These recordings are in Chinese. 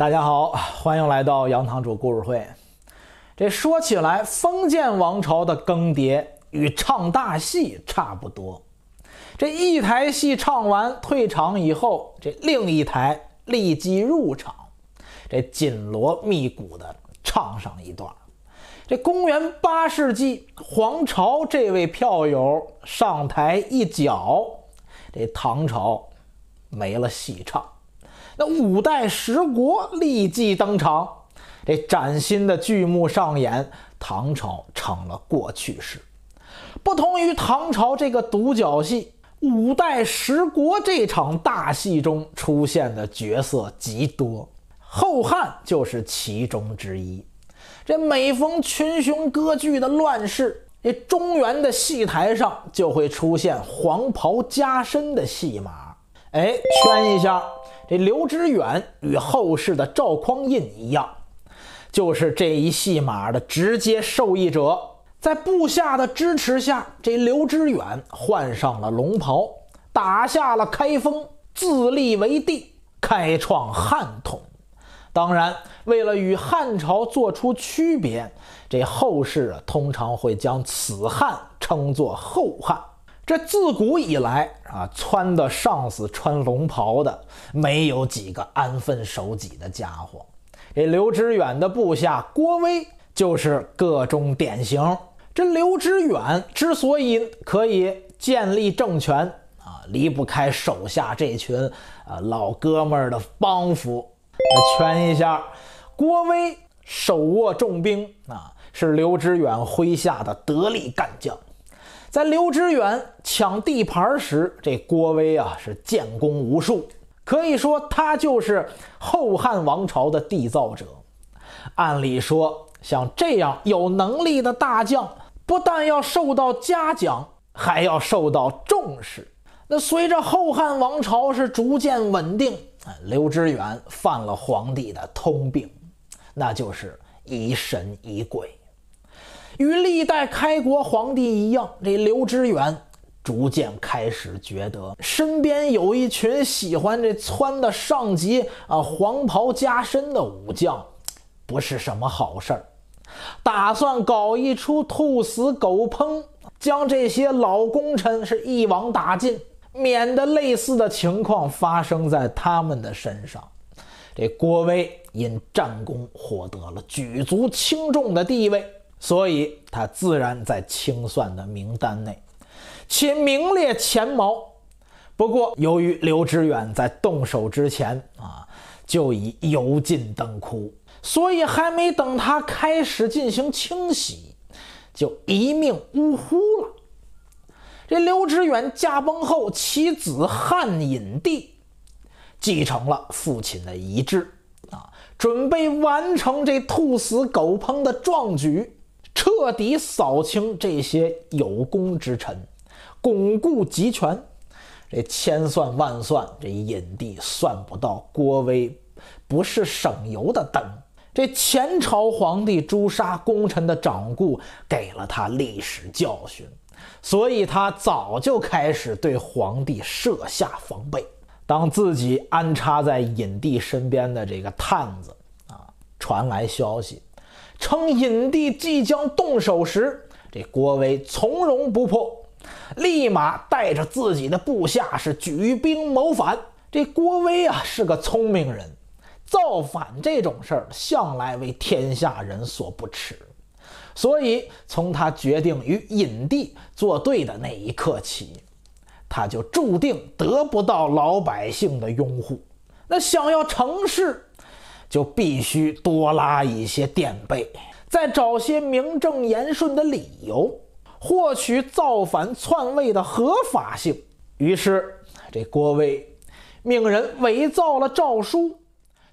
大家好，欢迎来到杨堂主故事会。这说起来，封建王朝的更迭与唱大戏差不多。这一台戏唱完退场以后，这另一台立即入场，这紧锣密鼓的唱上一段。这公元八世纪，皇朝这位票友上台一脚，这唐朝没了戏唱。那五代十国立即登场，这崭新的剧目上演，唐朝成了过去式。不同于唐朝这个独角戏，五代十国这场大戏中出现的角色极多，后汉就是其中之一。这每逢群雄割据的乱世，这中原的戏台上就会出现黄袍加身的戏码。哎，圈一下。这刘知远与后世的赵匡胤一样，就是这一戏码的直接受益者。在部下的支持下，这刘知远换上了龙袍，打下了开封，自立为帝，开创汉统。当然，为了与汉朝做出区别，这后世通常会将此汉称作后汉。这自古以来啊，穿的上司穿龙袍的，没有几个安分守己的家伙。这刘知远的部下郭威就是个中典型。这刘知远之所以可以建立政权啊，离不开手下这群啊老哥们儿的帮扶。圈一下，郭威手握重兵啊，是刘知远麾下的得力干将。在刘知远抢地盘时，这郭威啊是建功无数，可以说他就是后汉王朝的缔造者。按理说，像这样有能力的大将，不但要受到嘉奖，还要受到重视。那随着后汉王朝是逐渐稳定，刘知远犯了皇帝的通病，那就是疑神疑鬼。与历代开国皇帝一样，这刘知远逐渐开始觉得身边有一群喜欢这撺的上级啊，黄袍加身的武将，不是什么好事儿。打算搞一出兔死狗烹，将这些老功臣是一网打尽，免得类似的情况发生在他们的身上。这郭威因战功获得了举足轻重的地位。所以他自然在清算的名单内，且名列前茅。不过，由于刘知远在动手之前啊，就已油尽灯枯，所以还没等他开始进行清洗，就一命呜呼了。这刘知远驾崩后，其子汉隐帝继承了父亲的遗志啊，准备完成这兔死狗烹的壮举。彻底扫清这些有功之臣，巩固集权。这千算万算，这隐帝算不到郭威不是省油的灯。这前朝皇帝诛杀功臣的掌故给了他历史教训，所以他早就开始对皇帝设下防备。当自己安插在隐帝身边的这个探子啊，传来消息。称隐帝即将动手时，这郭威从容不迫，立马带着自己的部下是举兵谋反。这郭威啊是个聪明人，造反这种事儿向来为天下人所不耻，所以从他决定与隐帝作对的那一刻起，他就注定得不到老百姓的拥护。那想要成事。就必须多拉一些垫背，再找些名正言顺的理由，获取造反篡位的合法性。于是，这郭威命人伪造了诏书，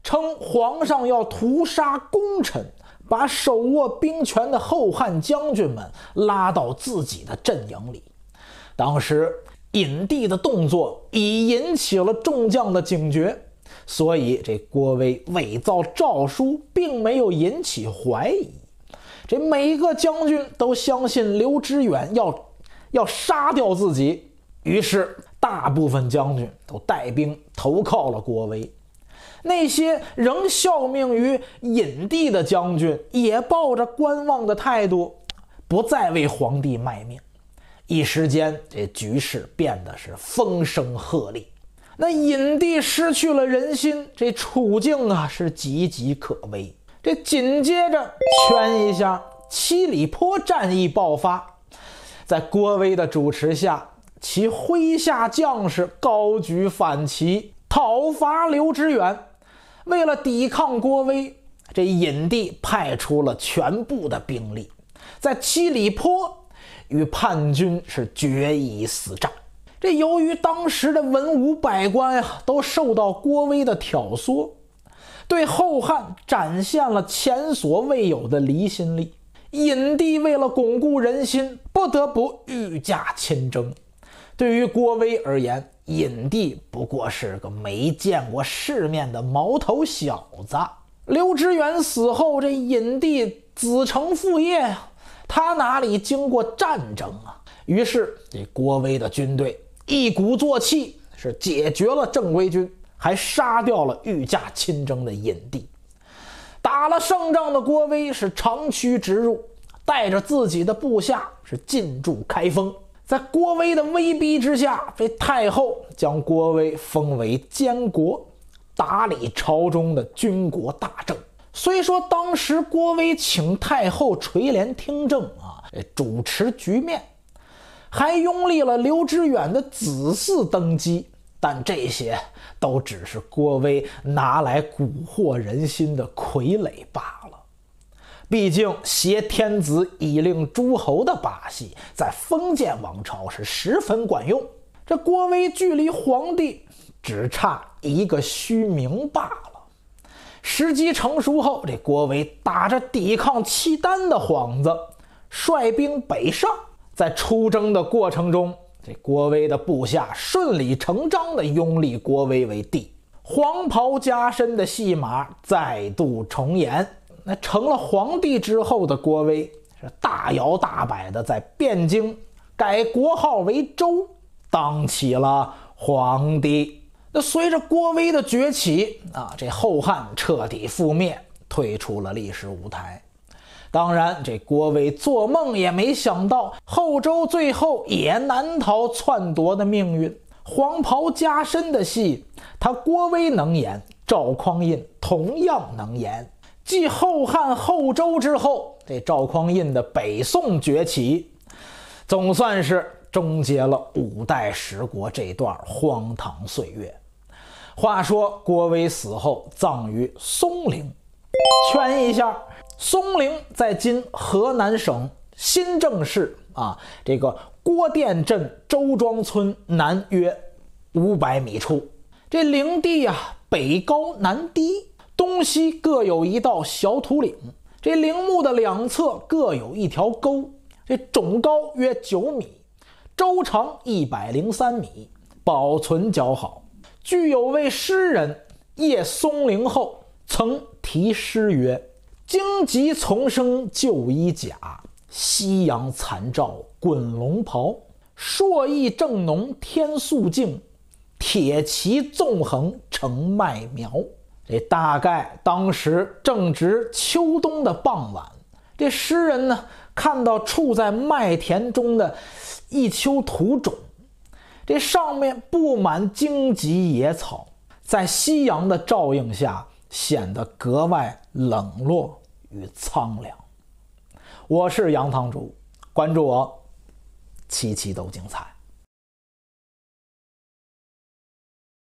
称皇上要屠杀功臣，把手握兵权的后汉将军们拉到自己的阵营里。当时，隐帝的动作已引起了众将的警觉。所以，这郭威伪造诏书，并没有引起怀疑。这每一个将军都相信刘知远要要杀掉自己，于是大部分将军都带兵投靠了郭威。那些仍效命于隐帝的将军也抱着观望的态度，不再为皇帝卖命。一时间，这局势变得是风声鹤唳。那隐帝失去了人心，这处境啊是岌岌可危。这紧接着圈一下，七里坡战役爆发，在郭威的主持下，其麾下将士高举反旗讨伐刘知远。为了抵抗郭威，这隐帝派出了全部的兵力，在七里坡与叛军是决一死战。这由于当时的文武百官呀，都受到郭威的挑唆，对后汉展现了前所未有的离心力。隐帝为了巩固人心，不得不御驾亲征。对于郭威而言，隐帝不过是个没见过世面的毛头小子。刘知远死后，这隐帝子承父业呀，他哪里经过战争啊？于是这郭威的军队。一鼓作气，是解决了正规军，还杀掉了御驾亲征的引帝。打了胜仗的郭威是长驱直入，带着自己的部下是进驻开封。在郭威的威逼之下，被太后将郭威封为监国，打理朝中的军国大政。虽说当时郭威请太后垂帘听政啊，主持局面。还拥立了刘知远的子嗣登基，但这些都只是郭威拿来蛊惑人心的傀儡罢了。毕竟挟天子以令诸侯的把戏，在封建王朝是十分管用。这郭威距离皇帝只差一个虚名罢了。时机成熟后，这郭威打着抵抗契丹的幌子，率兵北上。在出征的过程中，这郭威的部下顺理成章地拥立郭威为帝，黄袍加身的戏码再度重演。那成了皇帝之后的郭威是大摇大摆地在汴京改国号为周，当起了皇帝。那随着郭威的崛起，啊，这后汉彻底覆灭，退出了历史舞台。当然，这郭威做梦也没想到，后周最后也难逃篡夺的命运。黄袍加身的戏，他郭威能演，赵匡胤同样能演。继后汉、后周之后，这赵匡胤的北宋崛起，总算是终结了五代十国这段荒唐岁月。话说，郭威死后葬于松陵，圈一下。松陵在今河南省新郑市啊，这个郭店镇周庄村南约五百米处。这陵地呀，北高南低，东西各有一道小土岭。这陵墓的两侧各有一条沟，这种高约九米，周长一百零三米，保存较好。据有位诗人叶松龄后曾题诗曰。荆棘丛生旧衣甲，夕阳残照滚龙袍。硕意正浓天素净，铁骑纵横成麦苗。这大概当时正值秋冬的傍晚，这诗人呢，看到处在麦田中的一丘土种，这上面布满荆棘野草，在夕阳的照映下。显得格外冷落与苍凉。我是杨堂主，关注我，期期都精彩。